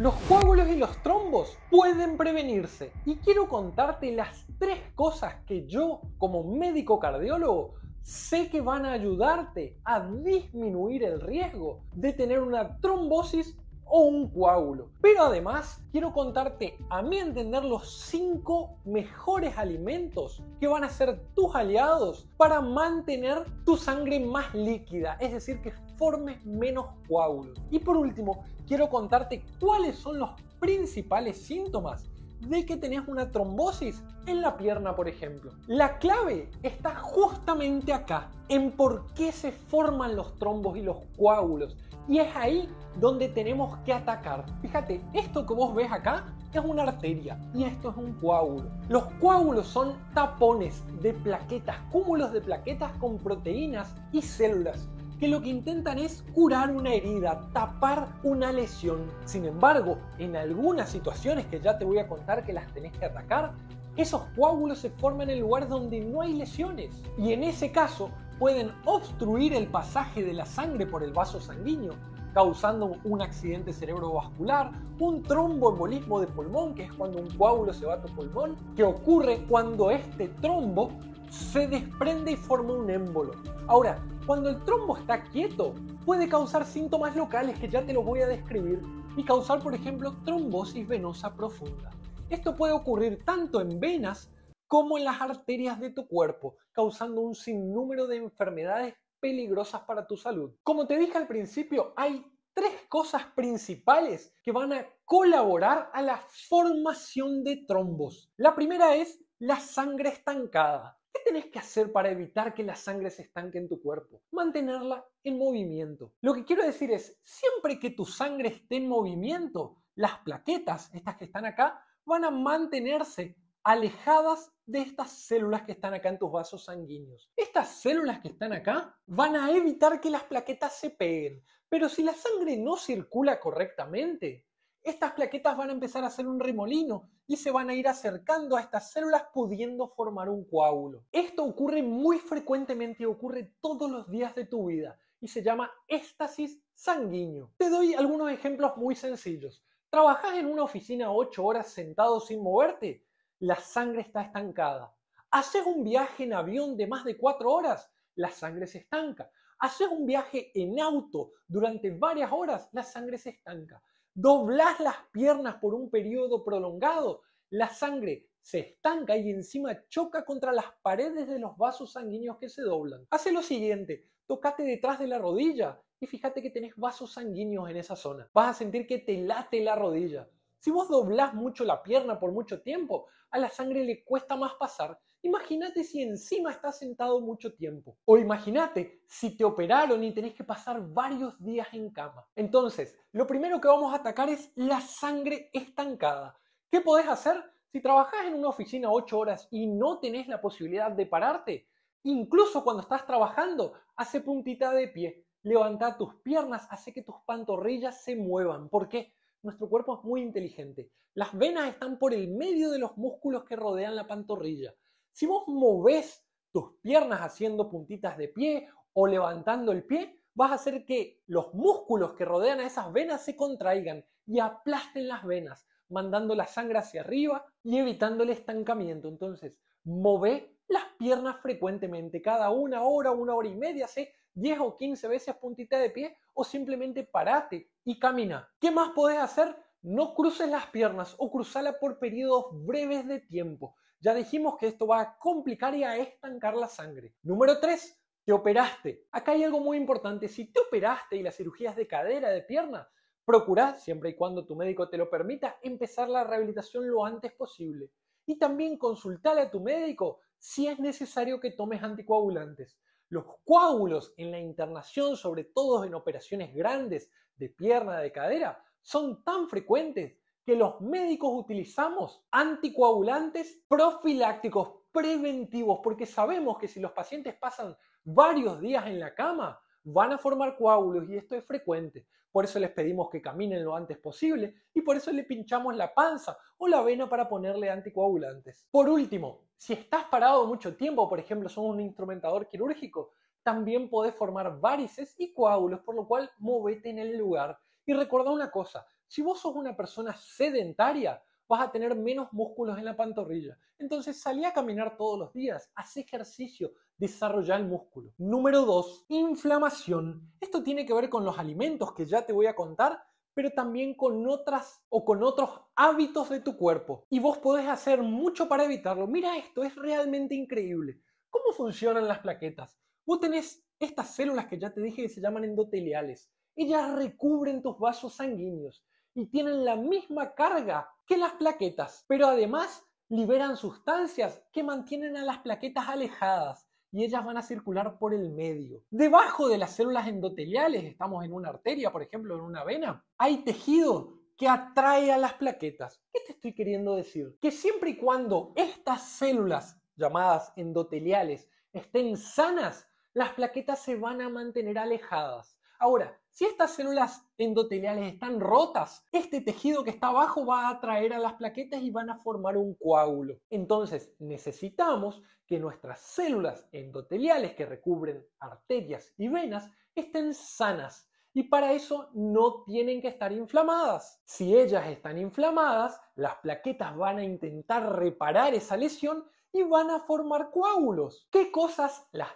Los coágulos y los trombos pueden prevenirse y quiero contarte las tres cosas que yo como médico cardiólogo sé que van a ayudarte a disminuir el riesgo de tener una trombosis o un coágulo. Pero además quiero contarte, a mi entender, los 5 mejores alimentos que van a ser tus aliados para mantener tu sangre más líquida, es decir, que formes menos coágulos. Y por último, quiero contarte cuáles son los principales síntomas de que tenías una trombosis en la pierna, por ejemplo. La clave está justamente acá, en por qué se forman los trombos y los coágulos. Y es ahí donde tenemos que atacar. Fíjate, esto que vos ves acá es una arteria y esto es un coágulo. Los coágulos son tapones de plaquetas, cúmulos de plaquetas con proteínas y células que lo que intentan es curar una herida, tapar una lesión. Sin embargo, en algunas situaciones que ya te voy a contar que las tenés que atacar, esos coágulos se forman en lugar donde no hay lesiones. Y en ese caso pueden obstruir el pasaje de la sangre por el vaso sanguíneo, causando un accidente cerebrovascular, un tromboembolismo de pulmón, que es cuando un coágulo se va a tu pulmón, que ocurre cuando este trombo se desprende y forma un émbolo. Ahora, cuando el trombo está quieto, puede causar síntomas locales que ya te lo voy a describir y causar, por ejemplo, trombosis venosa profunda. Esto puede ocurrir tanto en venas como en las arterias de tu cuerpo, causando un sinnúmero de enfermedades peligrosas para tu salud. Como te dije al principio, hay tres cosas principales que van a colaborar a la formación de trombos. La primera es la sangre estancada. ¿Qué tenés que hacer para evitar que la sangre se estanque en tu cuerpo? Mantenerla en movimiento. Lo que quiero decir es, siempre que tu sangre esté en movimiento, las plaquetas, estas que están acá, van a mantenerse alejadas de estas células que están acá en tus vasos sanguíneos. Estas células que están acá van a evitar que las plaquetas se peguen, pero si la sangre no circula correctamente, estas plaquetas van a empezar a hacer un remolino y se van a ir acercando a estas células pudiendo formar un coágulo. Esto ocurre muy frecuentemente y ocurre todos los días de tu vida y se llama éstasis sanguíneo. Te doy algunos ejemplos muy sencillos. ¿Trabajas en una oficina ocho horas sentado sin moverte? La sangre está estancada. ¿Haces un viaje en avión de más de cuatro horas? La sangre se estanca. ¿Haces un viaje en auto durante varias horas? La sangre se estanca. Doblas las piernas por un periodo prolongado, la sangre se estanca y encima choca contra las paredes de los vasos sanguíneos que se doblan. Hace lo siguiente, tocate detrás de la rodilla y fíjate que tenés vasos sanguíneos en esa zona. Vas a sentir que te late la rodilla. Si vos doblás mucho la pierna por mucho tiempo, a la sangre le cuesta más pasar. Imagínate si encima estás sentado mucho tiempo. O imagínate si te operaron y tenés que pasar varios días en cama. Entonces, lo primero que vamos a atacar es la sangre estancada. ¿Qué podés hacer? Si trabajás en una oficina ocho horas y no tenés la posibilidad de pararte, incluso cuando estás trabajando, hace puntita de pie. Levanta tus piernas, hace que tus pantorrillas se muevan. ¿Por qué? Nuestro cuerpo es muy inteligente. Las venas están por el medio de los músculos que rodean la pantorrilla. Si vos movés tus piernas haciendo puntitas de pie o levantando el pie, vas a hacer que los músculos que rodean a esas venas se contraigan y aplasten las venas, mandando la sangre hacia arriba y evitando el estancamiento. Entonces, move las piernas frecuentemente, cada una hora, una hora y media, hace 10 o 15 veces puntita de pie o simplemente parate y camina. ¿Qué más podés hacer? No cruces las piernas o cruzala por periodos breves de tiempo. Ya dijimos que esto va a complicar y a estancar la sangre. Número 3. Te operaste. Acá hay algo muy importante. Si te operaste y la cirugía de cadera, de pierna, procura, siempre y cuando tu médico te lo permita, empezar la rehabilitación lo antes posible. Y también consultale a tu médico si es necesario que tomes anticoagulantes. Los coágulos en la internación, sobre todo en operaciones grandes de pierna, de cadera, son tan frecuentes que los médicos utilizamos anticoagulantes profilácticos preventivos, porque sabemos que si los pacientes pasan varios días en la cama, van a formar coágulos y esto es frecuente por eso les pedimos que caminen lo antes posible y por eso le pinchamos la panza o la vena para ponerle anticoagulantes. Por último, si estás parado mucho tiempo, por ejemplo, son un instrumentador quirúrgico, también podés formar varices y coágulos, por lo cual movete en el lugar. Y recuerda una cosa, si vos sos una persona sedentaria, vas a tener menos músculos en la pantorrilla. Entonces salí a caminar todos los días, haz ejercicio, desarrollar el músculo. Número 2, inflamación. Esto tiene que ver con los alimentos que ya te voy a contar, pero también con otras o con otros hábitos de tu cuerpo. Y vos podés hacer mucho para evitarlo. Mira esto, es realmente increíble. ¿Cómo funcionan las plaquetas? Vos tenés estas células que ya te dije que se llaman endoteliales. Ellas recubren tus vasos sanguíneos y tienen la misma carga que las plaquetas, pero además liberan sustancias que mantienen a las plaquetas alejadas y ellas van a circular por el medio. Debajo de las células endoteliales, estamos en una arteria, por ejemplo, en una vena, hay tejido que atrae a las plaquetas. ¿Qué te estoy queriendo decir? Que siempre y cuando estas células llamadas endoteliales estén sanas, las plaquetas se van a mantener alejadas. Ahora, si estas células endoteliales están rotas, este tejido que está abajo va a atraer a las plaquetas y van a formar un coágulo. Entonces necesitamos que nuestras células endoteliales que recubren arterias y venas estén sanas. Y para eso no tienen que estar inflamadas. Si ellas están inflamadas, las plaquetas van a intentar reparar esa lesión y van a formar coágulos. ¿Qué cosas las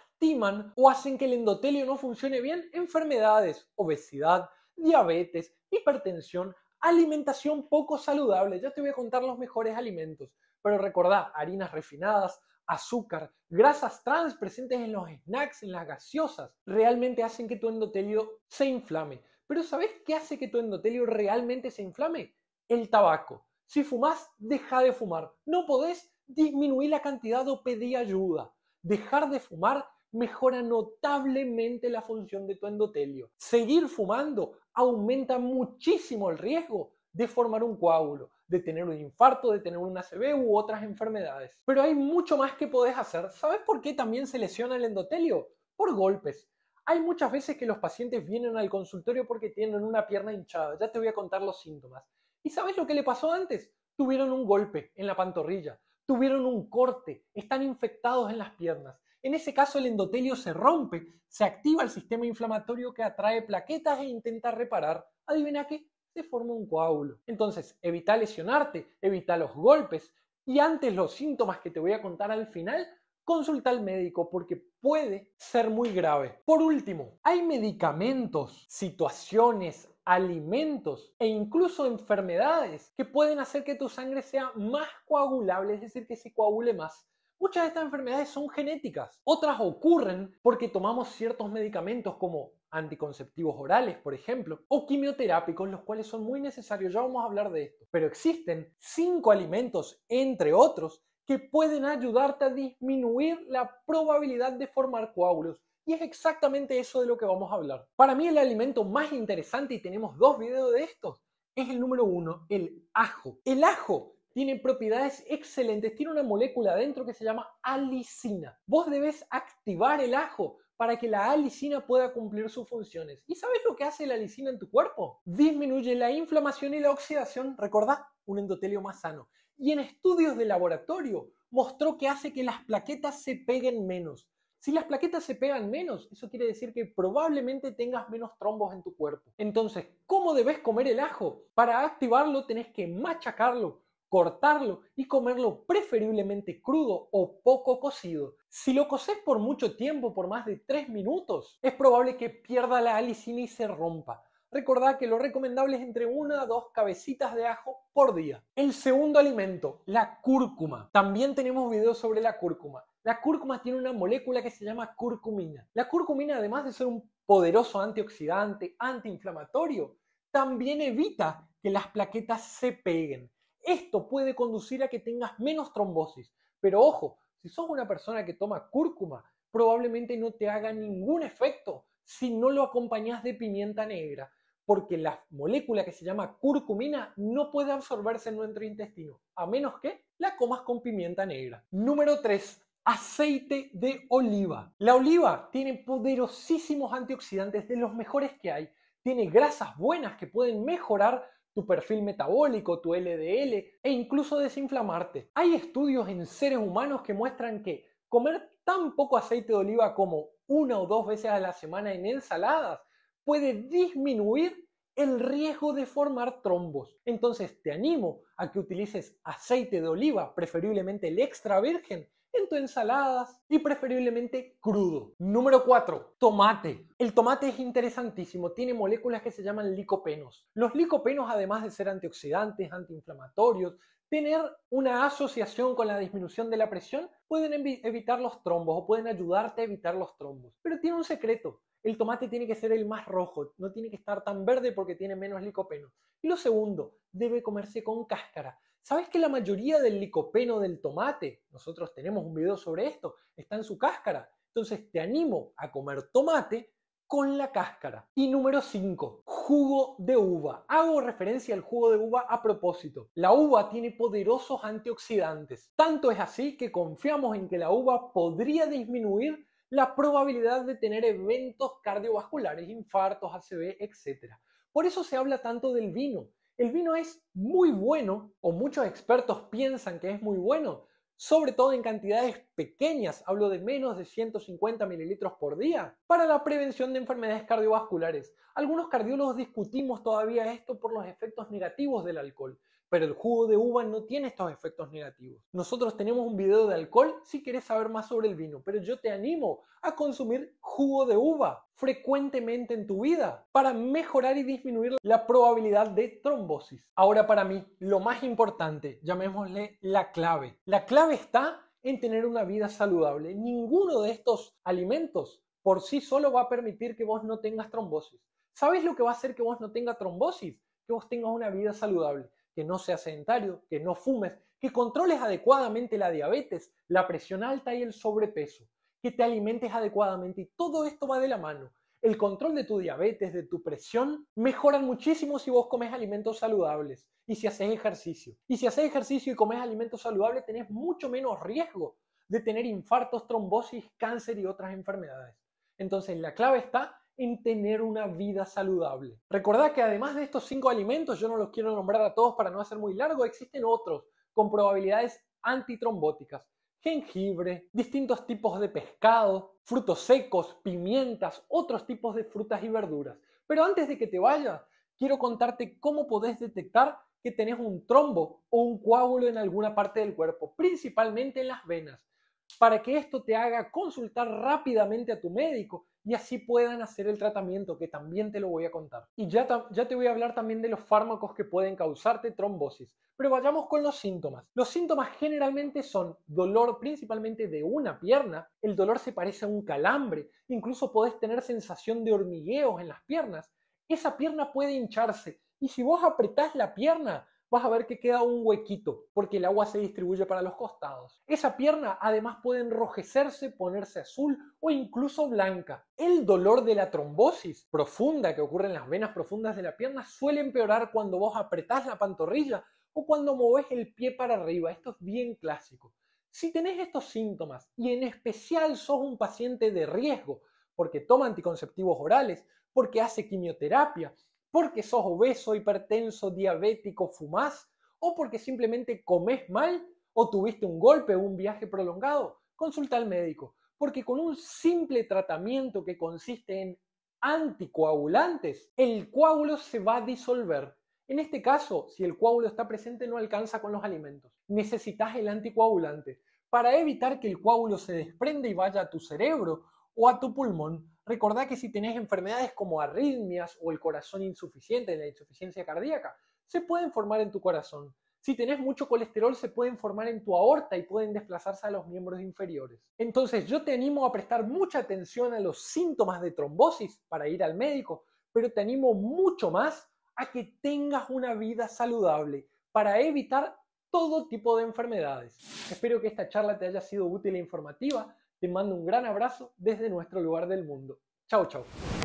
o hacen que el endotelio no funcione bien enfermedades, obesidad, diabetes, hipertensión, alimentación poco saludable. Ya te voy a contar los mejores alimentos, pero recordad harinas refinadas, azúcar, grasas trans presentes en los snacks, en las gaseosas, realmente hacen que tu endotelio se inflame. Pero ¿sabes qué hace que tu endotelio realmente se inflame? El tabaco. Si fumas, deja de fumar. No podés disminuir la cantidad o pedir ayuda. Dejar de fumar mejora notablemente la función de tu endotelio. Seguir fumando aumenta muchísimo el riesgo de formar un coágulo, de tener un infarto, de tener una ACV u otras enfermedades. Pero hay mucho más que podés hacer. ¿Sabes por qué también se lesiona el endotelio? Por golpes. Hay muchas veces que los pacientes vienen al consultorio porque tienen una pierna hinchada. Ya te voy a contar los síntomas. ¿Y sabes lo que le pasó antes? Tuvieron un golpe en la pantorrilla, tuvieron un corte, están infectados en las piernas. En ese caso el endotelio se rompe, se activa el sistema inflamatorio que atrae plaquetas e intenta reparar. Adivina qué, se forma un coágulo. Entonces, evita lesionarte, evita los golpes y antes los síntomas que te voy a contar al final, consulta al médico porque puede ser muy grave. Por último, hay medicamentos, situaciones, alimentos e incluso enfermedades que pueden hacer que tu sangre sea más coagulable, es decir, que se coagule más. Muchas de estas enfermedades son genéticas, otras ocurren porque tomamos ciertos medicamentos como anticonceptivos orales, por ejemplo, o quimioterápicos, los cuales son muy necesarios, ya vamos a hablar de esto. Pero existen cinco alimentos, entre otros, que pueden ayudarte a disminuir la probabilidad de formar coágulos. Y es exactamente eso de lo que vamos a hablar. Para mí el alimento más interesante, y tenemos dos videos de estos, es el número uno, el ajo. El ajo tiene propiedades excelentes, tiene una molécula adentro que se llama alicina. Vos debes activar el ajo para que la alicina pueda cumplir sus funciones. ¿Y sabes lo que hace la alicina en tu cuerpo? Disminuye la inflamación y la oxidación, recordá, un endotelio más sano. Y en estudios de laboratorio mostró que hace que las plaquetas se peguen menos. Si las plaquetas se pegan menos, eso quiere decir que probablemente tengas menos trombos en tu cuerpo. Entonces, ¿cómo debes comer el ajo? Para activarlo tenés que machacarlo cortarlo y comerlo preferiblemente crudo o poco cocido. Si lo coces por mucho tiempo, por más de 3 minutos, es probable que pierda la alicina y se rompa. Recordad que lo recomendable es entre una a dos cabecitas de ajo por día. El segundo alimento, la cúrcuma. También tenemos videos sobre la cúrcuma. La cúrcuma tiene una molécula que se llama curcumina. La curcumina, además de ser un poderoso antioxidante, antiinflamatorio, también evita que las plaquetas se peguen. Esto puede conducir a que tengas menos trombosis. Pero ojo, si sos una persona que toma cúrcuma, probablemente no te haga ningún efecto si no lo acompañas de pimienta negra, porque la molécula que se llama curcumina no puede absorberse en nuestro intestino, a menos que la comas con pimienta negra. Número 3. Aceite de oliva. La oliva tiene poderosísimos antioxidantes de los mejores que hay. Tiene grasas buenas que pueden mejorar tu perfil metabólico, tu LDL e incluso desinflamarte. Hay estudios en seres humanos que muestran que comer tan poco aceite de oliva como una o dos veces a la semana en ensaladas puede disminuir el riesgo de formar trombos. Entonces te animo a que utilices aceite de oliva, preferiblemente el extra virgen, en ensaladas y preferiblemente crudo. Número 4. Tomate. El tomate es interesantísimo, tiene moléculas que se llaman licopenos. Los licopenos, además de ser antioxidantes, antiinflamatorios, tener una asociación con la disminución de la presión, pueden evitar los trombos o pueden ayudarte a evitar los trombos. Pero tiene un secreto. El tomate tiene que ser el más rojo, no tiene que estar tan verde porque tiene menos licopenos. Y lo segundo, debe comerse con cáscara. ¿Sabes que la mayoría del licopeno del tomate, nosotros tenemos un video sobre esto, está en su cáscara? Entonces te animo a comer tomate con la cáscara. Y número 5, jugo de uva. Hago referencia al jugo de uva a propósito. La uva tiene poderosos antioxidantes. Tanto es así que confiamos en que la uva podría disminuir la probabilidad de tener eventos cardiovasculares, infartos, ACV, etc. Por eso se habla tanto del vino. El vino es muy bueno, o muchos expertos piensan que es muy bueno, sobre todo en cantidades pequeñas, hablo de menos de 150 mililitros por día, para la prevención de enfermedades cardiovasculares. Algunos cardiólogos discutimos todavía esto por los efectos negativos del alcohol, pero el jugo de uva no tiene estos efectos negativos. Nosotros tenemos un video de alcohol si quieres saber más sobre el vino, pero yo te animo a consumir jugo de uva frecuentemente en tu vida para mejorar y disminuir la probabilidad de trombosis. Ahora para mí, lo más importante, llamémosle la clave. La clave está en tener una vida saludable. Ninguno de estos alimentos por sí solo va a permitir que vos no tengas trombosis. ¿Sabes lo que va a hacer que vos no tengas trombosis? Que vos tengas una vida saludable que no seas sedentario, que no fumes, que controles adecuadamente la diabetes, la presión alta y el sobrepeso, que te alimentes adecuadamente y todo esto va de la mano. El control de tu diabetes, de tu presión, mejoran muchísimo si vos comes alimentos saludables y si haces ejercicio. Y si haces ejercicio y comes alimentos saludables, tenés mucho menos riesgo de tener infartos, trombosis, cáncer y otras enfermedades. Entonces, la clave está en tener una vida saludable. Recordad que además de estos cinco alimentos, yo no los quiero nombrar a todos para no hacer muy largo, existen otros con probabilidades antitrombóticas. Jengibre, distintos tipos de pescado, frutos secos, pimientas, otros tipos de frutas y verduras. Pero antes de que te vayas, quiero contarte cómo podés detectar que tenés un trombo o un coágulo en alguna parte del cuerpo, principalmente en las venas. Para que esto te haga consultar rápidamente a tu médico y así puedan hacer el tratamiento, que también te lo voy a contar. Y ya, ya te voy a hablar también de los fármacos que pueden causarte trombosis. Pero vayamos con los síntomas. Los síntomas generalmente son dolor principalmente de una pierna, el dolor se parece a un calambre, incluso podés tener sensación de hormigueos en las piernas, esa pierna puede hincharse y si vos apretás la pierna, vas a ver que queda un huequito, porque el agua se distribuye para los costados. Esa pierna además puede enrojecerse, ponerse azul o incluso blanca. El dolor de la trombosis profunda que ocurre en las venas profundas de la pierna suele empeorar cuando vos apretás la pantorrilla o cuando moves el pie para arriba. Esto es bien clásico. Si tenés estos síntomas y en especial sos un paciente de riesgo porque toma anticonceptivos orales, porque hace quimioterapia, porque sos obeso, hipertenso, diabético, fumás, o porque simplemente comes mal, o tuviste un golpe o un viaje prolongado, consulta al médico, porque con un simple tratamiento que consiste en anticoagulantes, el coágulo se va a disolver. En este caso, si el coágulo está presente, no alcanza con los alimentos. Necesitas el anticoagulante para evitar que el coágulo se desprenda y vaya a tu cerebro o a tu pulmón Recordá que si tenés enfermedades como arritmias o el corazón insuficiente, la insuficiencia cardíaca, se pueden formar en tu corazón. Si tenés mucho colesterol, se pueden formar en tu aorta y pueden desplazarse a los miembros inferiores. Entonces, yo te animo a prestar mucha atención a los síntomas de trombosis para ir al médico, pero te animo mucho más a que tengas una vida saludable para evitar todo tipo de enfermedades. Espero que esta charla te haya sido útil e informativa. Te mando un gran abrazo desde nuestro lugar del mundo. Chao, chao.